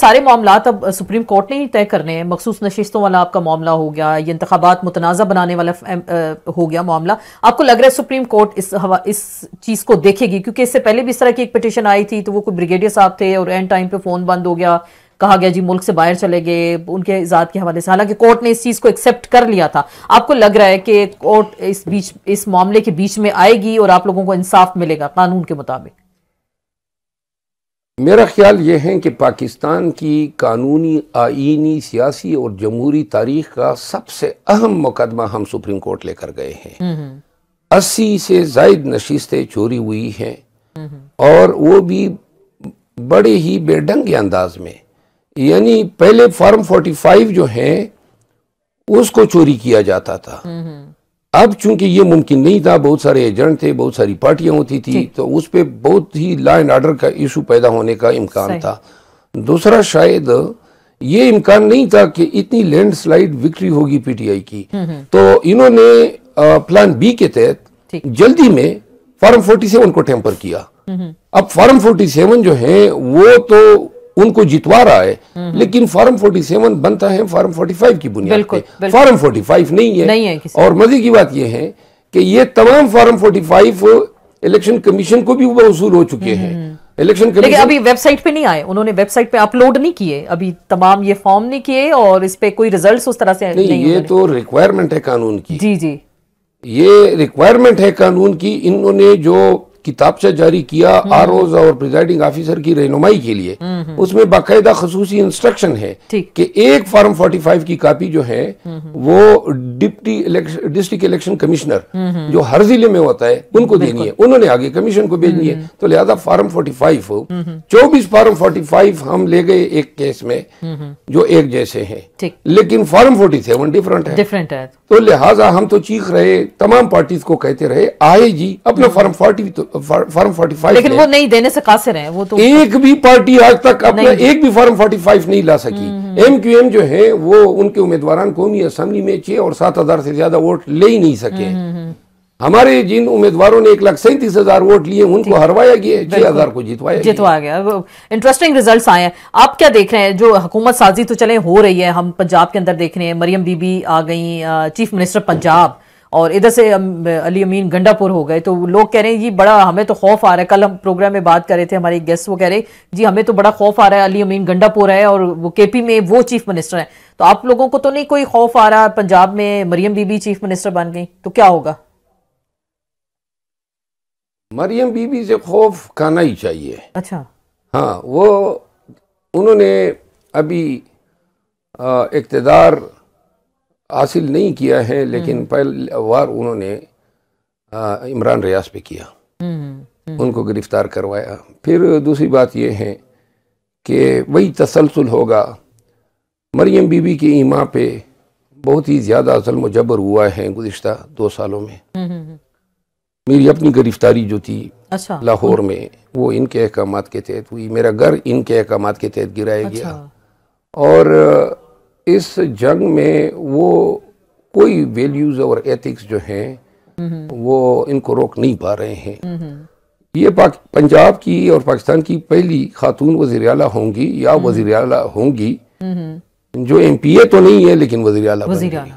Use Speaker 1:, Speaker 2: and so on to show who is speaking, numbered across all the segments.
Speaker 1: सारे मामला अब सुप्रीम कोर्ट ने ही तय करने हैं मखसूस नशिस्तों वाला आपका मामला हो गया ये इंतबात मुतनाज़ा बनाने वाला आ, हो गया मामला आपको लग रहा है सुप्रीम कोर्ट इस हवा इस चीज़ को देखेगी क्योंकि इससे पहले भी इस तरह की एक पिटिशन आई थी तो वो कोई ब्रिगेडियर साहब थे और एंड टाइम पे फ़ोन बंद हो गया कहा गया जी मुल्क से बाहर चले गए उनके ईजाद के हवाले से हालांकि कोर्ट ने इस चीज़ को एक्सेप्ट कर लिया था आपको लग रहा है कि कोर्ट इस बीच इस मामले के बीच में आएगी और आप लोगों को इंसाफ मिलेगा कानून के मुताबिक
Speaker 2: मेरा ख्याल ये है कि पाकिस्तान की कानूनी आइनी सियासी और जमहूरी तारीख का सबसे अहम मुकदमा हम सुप्रीम कोर्ट लेकर गए हैं हम्म, हम्म। अस्सी से जायद नशीस्तें चोरी हुई हैं हम्म, और वो भी बड़े ही बेडंगे अंदाज में यानी पहले फार्म 45 जो है उसको चोरी किया जाता था अब चूंकि ये मुमकिन नहीं था बहुत सारे एजेंट थे बहुत सारी पार्टियां होती थी तो उस पर बहुत ही लॉ एंड ऑर्डर का इशू पैदा होने का इम्कान था दूसरा शायद ये इम्कान नहीं था कि इतनी लैंडस्लाइड विक्ट्री होगी पीटीआई की हम्म, हम्म। तो इन्होंने प्लान बी के तहत जल्दी में फॉर्म 47 को टेम्पर किया हम्म, अब फॉर्म 47 जो है वो तो उनको जितवा रहा है हम्म, हम्म। लेकिन फोर्टी 47 बनता है फोर्टी 45 की बुनियाद पे फार्म 45 नहीं है, नहीं है और मजे की बात यह है कि ये तमाम फार्म 45 इलेक्शन कमीशन को भी वसूल हो चुके हम्म, हैं इलेक्शन लेकिन अभी
Speaker 1: वेबसाइट पे नहीं आए उन्होंने वेबसाइट पे अपलोड नहीं किए अभी तमाम ये फॉर्म नहीं किए और इस पे कोई रिजल्ट्स उस तरह से नहीं, नहीं ये
Speaker 2: तो रिक्वायरमेंट है कानून की जी जी ये रिक्वायरमेंट है कानून की इन्होंने जो किताब से जारी किया हम्म। आर और प्रिजाइडिंग ऑफिसर की रहनुमाई के लिए हम्म, हम्म। उसमें बाकायदा खसूसी इंस्ट्रक्शन है कि एक फार्म 45 की कापी जो है वो डिप्टी डिस्ट्रिक्ट इलेक्शन कमिश्नर जो हर जिले में होता है उनको देनी है उन्होंने आगे कमीशन को भेजनी है हम्म। तो लिहाजा फार्म 45 चौबीस फार्म 45 हम ले गए एक केस में हम्म। जो एक जैसे हैं लेकिन फार्म 47 डिफरेंट है डिफरेंट है तो लिहाजा हम तो चीख रहे तमाम पार्टीज को कहते रहे आए जी अपना हम्म। फार्म फोर्टी तो, फार्म फोर्टी फाइव लेकिन वो
Speaker 1: नहीं देने से कासिर है वो तो एक
Speaker 2: भी पार्टी आज तक अपना एक भी फार्म फोर्टी फाइव नहीं ला सकी एम क्यू एम जो है वो उनके उम्मीदवार कौमी असम्बली में छः और सात हज़ार से ज़्यादा वोट ले ही नहीं सके हम्म, हम्म, हम्म। हमारे जिन उम्मीदवारों ने एक लाख सैंतीस हजार वोट लिए उनको हरवाया गया छह हजार को जितवाया जितवा
Speaker 1: गया इंटरेस्टिंग रिजल्ट्स आए हैं आप क्या देख रहे हैं जो हुकूमत साजी तो चले हो रही है हम पंजाब के अंदर देख रहे हैं मरियम बीबी आ गई चीफ मिनिस्टर पंजाब और इधर से अली अमीन गंडापुर हो गए तो लोग कह रहे हैं जी बड़ा हमें तो खौफ आ रहा है कल हम प्रोग्राम में बात कर रहे थे हमारे गेस्ट वो कह रहे जी हमें तो बड़ा खौफ आ रहा है अली अमीन गंडापुर है और वो केपी में वो चीफ मिनिस्टर है तो आप लोगों को तो नहीं कोई खौफ आ रहा पंजाब में मरियम बीबी चीफ मिनिस्टर बन गई तो क्या होगा
Speaker 2: मरियम बीबी से खौफ खाना ही चाहिए अच्छा हाँ वो उन्होंने अभी इकतदार हासिल नहीं किया है हम्म। लेकिन पहले वार उन्होंने इमरान रियाज पे किया हम्म, हम्म। उनको गिरफ्तार करवाया फिर दूसरी बात यह है कि वही तसलसल होगा मरियम बीबी की ईमा पे बहुत ही ज़्यादा जल्म जबर हुआ है गुज्त दो सालों
Speaker 1: में
Speaker 2: मेरी अपनी गिरफ्तारी जो थी
Speaker 1: अच्छा, लाहौर
Speaker 2: में वो इनके अहकाम के तहत हुई मेरा घर इनके अहकाम के तहत गिराया अच्छा,
Speaker 1: गया
Speaker 2: और इस जंग में वो कोई वैल्यूज़ और एथिक्स जो हैं वो इनको रोक नहीं पा रहे हैं ये पाक पंजाब की और पाकिस्तान की पहली खातून वजीर अला होंगी या हम्म। वजीर अला होंगी
Speaker 1: हम्म।
Speaker 2: जो एम पी ए तो नहीं है लेकिन वजीर अला अच्छा।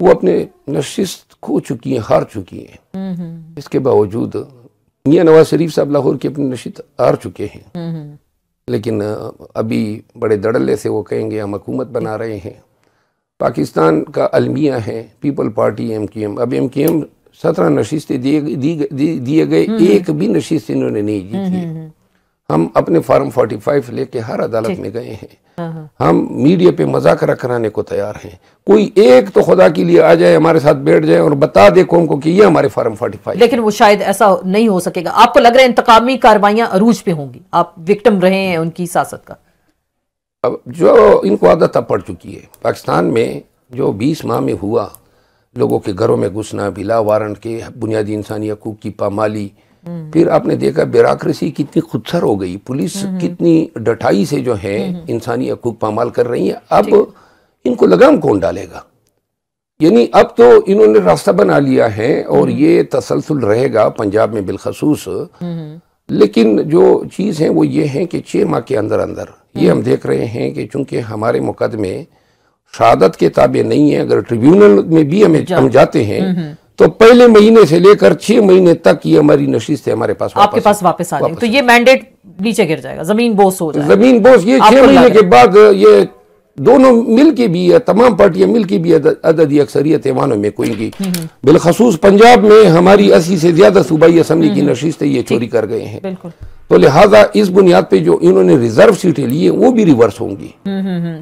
Speaker 2: वो अपने नशिस्त खो चुकी हैं हार चुकी हैं हम्म, इसके बावजूद मियाँ नवाज शरीफ साहब लाहौर की अपनी नशित हार चुके हैं लेकिन अभी बड़े धड़ल्ले से वो कहेंगे हम हुकूमत बना रहे हैं पाकिस्तान का अलमिया है People Party M Q M अब एम की एम सत्रह नशिस्तें दिए दिए गए हम्म, हम्म। एक भी नशिस्त इन्होंने नहीं जीती हम्म, हम अपने फार्म 45 लेके हर अदालत में गए हैं हाँ, हाँ। हम मीडिया पे मजाक कराने को तैयार हैं कोई एक तो खुदा के लिए आ जाए हमारे साथ बैठ जाए और बता दे कौन को कि ये हमारे फार्म 45 लेकिन
Speaker 1: वो शायद ऐसा नहीं हो सकेगा आपको लग रहा है इंतकामी कार्रवाइयां अरूज पे होंगी आप विक्टम रहे हैं उनकी सियासत का
Speaker 2: अब जो इनको आदत अब पड़ चुकी है पाकिस्तान में जो बीस माह में हुआ लोगों के घरों में घुसना बिला वारंट के बुनियादी इंसानी हकूक की पामाली फिर आपने देखा बेराक्रेसी कितनी खुदसर हो गई पुलिस हम्म, हम्म। कितनी डटाई से जो है हम्म, इंसानी हकूक पामाल कर रही है अब इनको लगाम कौन डालेगा यानी अब तो इन्होंने रास्ता बना लिया है और ये तसलसल रहेगा पंजाब में बिलखसूस लेकिन जो चीज़ है वो ये है कि छः माह के अंदर अंदर ये हम देख रहे हैं कि चूंकि हमारे मुकदमे शहादत के ताबे नहीं है अगर ट्रिब्यूनल में भी हमें हम जाते हैं तो पहले महीने से लेकर छह महीने तक ये हमारी नशीस्तें हमारे पास आपके पास
Speaker 1: वापस आ जाएगी तो ये मैंडेट नीचे गिर जाएगा जमीन बोस हो जाएगा जमीन बोस ये छह महीने के बाद
Speaker 2: ये दोनों मिल के भी है तमाम पार्टियां मिल के भी अददी अक्सरियत ऐवानों में कोई की हम्म, हम्म। बिलखसूस पंजाब में हमारी अस्सी से ज्यादा सूबाई असम्बली की हम्म, नशीस्तें ये चोरी कर गए हैं तो लिहाजा इस बुनियाद पे जो इन्होंने रिजर्व सीटें ली है वो भी रिवर्स
Speaker 1: होंगी